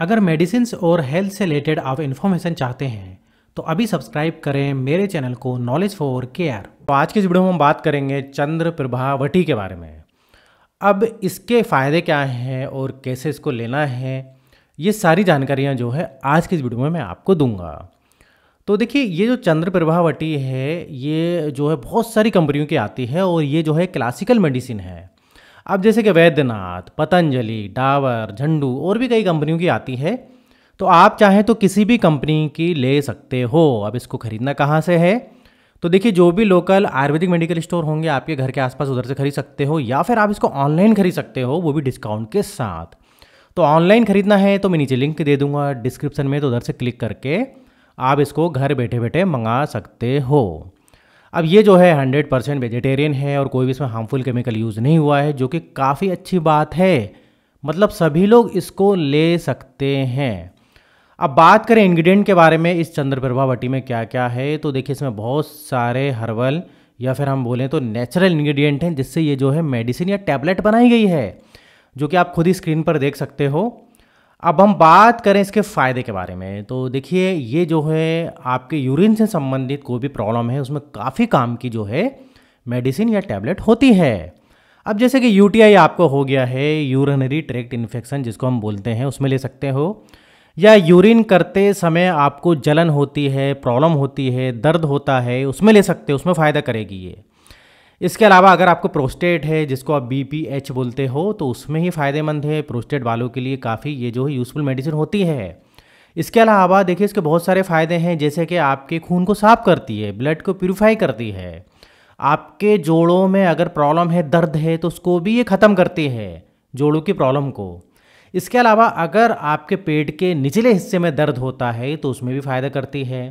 अगर मेडिसिन और हेल्थ से रिलेटेड आप इन्फॉर्मेशन चाहते हैं तो अभी सब्सक्राइब करें मेरे चैनल को नॉलेज फॉर केयर तो आज के वीडियो में हम बात करेंगे चंद्र प्रभावटी के बारे में अब इसके फ़ायदे क्या हैं और कैसे इसको लेना है ये सारी जानकारियाँ जो है आज के इस वीडियो में मैं आपको दूंगा तो देखिए ये जो चंद्र प्रभावटी है ये जो है बहुत सारी कंपनियों की आती है और ये जो है क्लासिकल मेडिसिन है अब जैसे कि वैद्यनाथ पतंजलि डावर झंडू और भी कई कंपनियों की आती है तो आप चाहें तो किसी भी कंपनी की ले सकते हो अब इसको ख़रीदना कहाँ से है तो देखिए जो भी लोकल आयुर्वेदिक मेडिकल स्टोर होंगे आपके घर के आसपास उधर से खरीद सकते हो या फिर आप इसको ऑनलाइन खरीद सकते हो वो भी डिस्काउंट के साथ तो ऑनलाइन खरीदना है तो मैं नीचे लिंक दे दूंगा डिस्क्रिप्शन में तो उधर से क्लिक करके आप इसको घर बैठे बैठे मंगा सकते हो अब ये जो है 100 परसेंट वेजिटेरियन है और कोई भी इसमें हार्मफुल केमिकल यूज़ नहीं हुआ है जो कि काफ़ी अच्छी बात है मतलब सभी लोग इसको ले सकते हैं अब बात करें इंग्रेडिएंट के बारे में इस चंद्रप्रभा वटी में क्या क्या है तो देखिए इसमें बहुत सारे हर्बल या फिर हम बोलें तो नेचुरल इंग्रेडिएंट हैं जिससे ये जो है मेडिसिन या टैबलेट बनाई गई है जो कि आप खुद ही स्क्रीन पर देख सकते हो अब हम बात करें इसके फ़ायदे के बारे में तो देखिए ये जो है आपके यूरिन से संबंधित कोई भी प्रॉब्लम है उसमें काफ़ी काम की जो है मेडिसिन या टैबलेट होती है अब जैसे कि यूटीआई आपको हो गया है यूरिनरी ट्रैक्ट इन्फेक्शन जिसको हम बोलते हैं उसमें ले सकते हो या यूरिन करते समय आपको जलन होती है प्रॉब्लम होती है दर्द होता है उसमें ले सकते हो उसमें फ़ायदा करेगी ये इसके अलावा अगर आपको प्रोस्टेट है जिसको आप बी पी एच बोलते हो तो उसमें ही फ़ायदेमंद है प्रोस्टेट वालों के लिए काफ़ी ये जो है यूज़फुल मेडिसिन होती है इसके अलावा देखिए इसके बहुत सारे फ़ायदे हैं जैसे कि आपके खून को साफ करती है ब्लड को प्योरीफाई करती है आपके जोड़ों में अगर प्रॉब्लम है दर्द है तो उसको भी ये ख़त्म करती है जोड़ों की प्रॉब्लम को इसके अलावा अगर आपके पेट के निचले हिस्से में दर्द होता है तो उसमें भी फ़ायदा करती है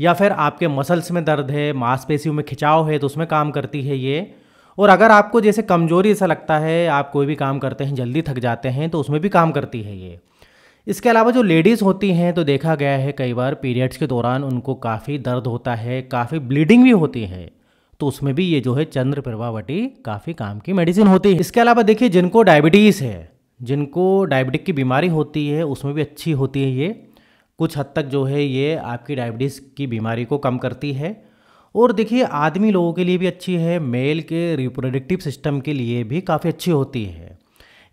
या फिर आपके मसल्स में दर्द है मांसपेशियों में खिंचाव है तो उसमें काम करती है ये और अगर आपको जैसे कमजोरी ऐसा लगता है आप कोई भी काम करते हैं जल्दी थक जाते हैं तो उसमें भी काम करती है ये इसके अलावा जो लेडीज़ होती हैं तो देखा गया है कई बार पीरियड्स के दौरान उनको काफ़ी दर्द होता है काफ़ी ब्लीडिंग भी होती है तो उसमें भी ये जो है चंद्र प्रभावटी काफ़ी काम की मेडिसिन होती है इसके अलावा देखिए जिनको डायबिटीज़ है जिनको डायबिटिक की बीमारी होती है उसमें भी अच्छी होती है ये कुछ हद तक जो है ये आपकी डायबिटीज़ की बीमारी को कम करती है और देखिए आदमी लोगों के लिए भी अच्छी है मेल के रिप्रोडक्टिव सिस्टम के लिए भी काफ़ी अच्छी होती है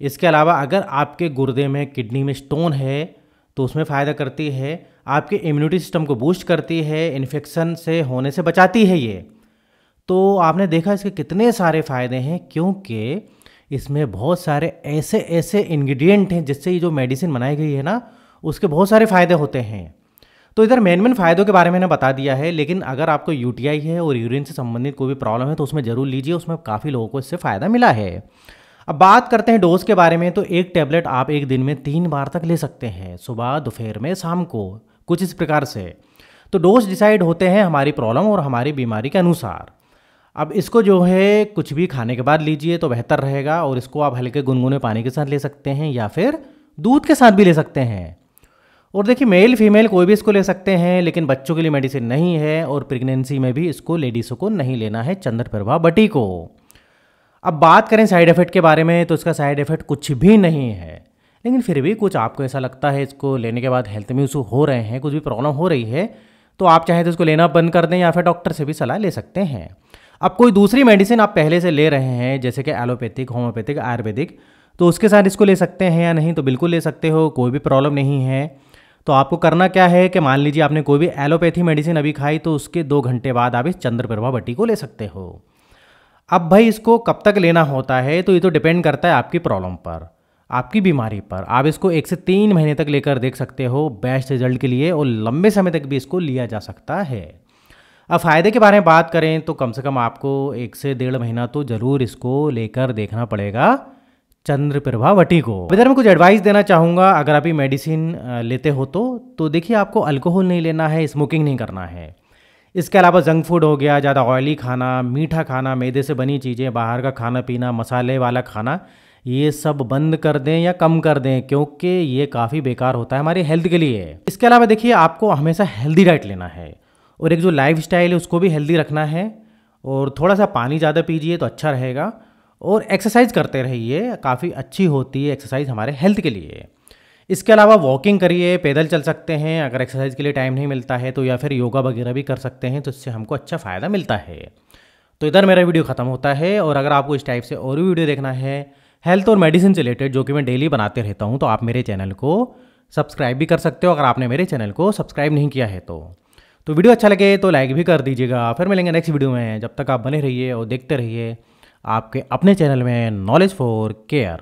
इसके अलावा अगर आपके गुर्दे में किडनी में स्टोन है तो उसमें फ़ायदा करती है आपके इम्यूनिटी सिस्टम को बूस्ट करती है इन्फेक्शन से होने से बचाती है ये तो आपने देखा इसके कितने सारे फ़ायदे हैं क्योंकि इसमें बहुत सारे ऐसे ऐसे इंग्रेडिएंट हैं जिससे ये जो मेडिसिन बनाई गई है ना उसके बहुत सारे फ़ायदे होते हैं तो इधर मेन मेन फ़ायदों के बारे में मैंने बता दिया है लेकिन अगर आपको यू है और यूरिन से संबंधित कोई भी प्रॉब्लम है तो उसमें ज़रूर लीजिए उसमें काफ़ी लोगों को इससे फ़ायदा मिला है अब बात करते हैं डोज के बारे में तो एक टैबलेट आप एक दिन में तीन बार तक ले सकते हैं सुबह दोपहर में शाम को कुछ इस प्रकार से तो डोज डिसाइड होते हैं हमारी प्रॉब्लम और हमारी बीमारी के अनुसार अब इसको जो है कुछ भी खाने के बाद लीजिए तो बेहतर रहेगा और इसको आप हल्के गुनगुने पानी के साथ ले सकते हैं या फिर दूध के साथ भी ले सकते हैं और देखिए मेल फीमेल कोई भी इसको ले सकते हैं लेकिन बच्चों के लिए मेडिसिन नहीं है और प्रेगनेंसी में भी इसको लेडीज़ों को नहीं लेना है चंद्र प्रभा बटी को अब बात करें साइड इफ़ेक्ट के बारे में तो इसका साइड इफ़ेक्ट कुछ भी नहीं है लेकिन फिर भी कुछ आपको ऐसा लगता है इसको लेने के बाद हेल्थ में इशू हो रहे हैं कुछ भी प्रॉब्लम हो रही है तो आप चाहें तो इसको लेना बंद कर दें या फिर डॉक्टर से भी सलाह ले सकते हैं अब कोई दूसरी मेडिसिन आप पहले से ले रहे हैं जैसे कि एलोपैथिक होम्योपैथिक आयुर्वेदिक तो उसके साथ इसको ले सकते हैं या नहीं तो बिल्कुल ले सकते हो कोई भी प्रॉब्लम नहीं है तो आपको करना क्या है कि मान लीजिए आपने कोई भी एलोपैथी मेडिसिन अभी खाई तो उसके दो घंटे बाद आप इस चंद्र प्रभा बट्टी को ले सकते हो अब भाई इसको कब तक लेना होता है तो ये तो डिपेंड करता है आपकी प्रॉब्लम पर आपकी बीमारी पर आप इसको एक से तीन महीने तक लेकर देख सकते हो बेस्ट रिजल्ट के लिए और लंबे समय तक भी इसको लिया जा सकता है अब फ़ायदे के बारे में बात करें तो कम से कम आपको एक से डेढ़ महीना तो ज़रूर इसको लेकर देखना पड़ेगा चंद्र प्रभा वटी को इधर मैं कुछ एडवाइस देना चाहूँगा अगर आप ये मेडिसिन लेते हो तो तो देखिए आपको अल्कोहल नहीं लेना है स्मोकिंग नहीं करना है इसके अलावा जंक फूड हो गया ज़्यादा ऑयली खाना मीठा खाना मैदे से बनी चीज़ें बाहर का खाना पीना मसाले वाला खाना ये सब बंद कर दें या कम कर दें क्योंकि ये काफ़ी बेकार होता है हमारी हेल्थ के लिए इसके अलावा देखिए आपको हमेशा हेल्दी डाइट लेना है और एक जो लाइफ है उसको भी हेल्दी रखना है और थोड़ा सा पानी ज़्यादा पीजिए तो अच्छा रहेगा और एक्सरसाइज करते रहिए काफ़ी अच्छी होती है एक्सरसाइज हमारे हेल्थ के लिए इसके अलावा वॉकिंग करिए पैदल चल सकते हैं अगर एक्सरसाइज के लिए टाइम नहीं मिलता है तो या फिर योगा वगैरह भी कर सकते हैं तो इससे हमको अच्छा फ़ायदा मिलता है तो इधर मेरा वीडियो ख़त्म होता है और अगर आपको इस टाइप से और भी वीडियो देखना है हेल्थ और मेडिसिन से रिलेटेड जो कि मैं डेली बनाते रहता हूँ तो आप मेरे चैनल को सब्सक्राइब भी कर सकते हो अगर आपने मेरे चैनल को सब्सक्राइब नहीं किया है तो तो वीडियो अच्छा लगे तो लाइक भी कर दीजिएगा फिर मिलेंगे नेक्स्ट वीडियो में जब तक आप बने रहिए और देखते रहिए आपके अपने चैनल में नॉलेज फॉर केयर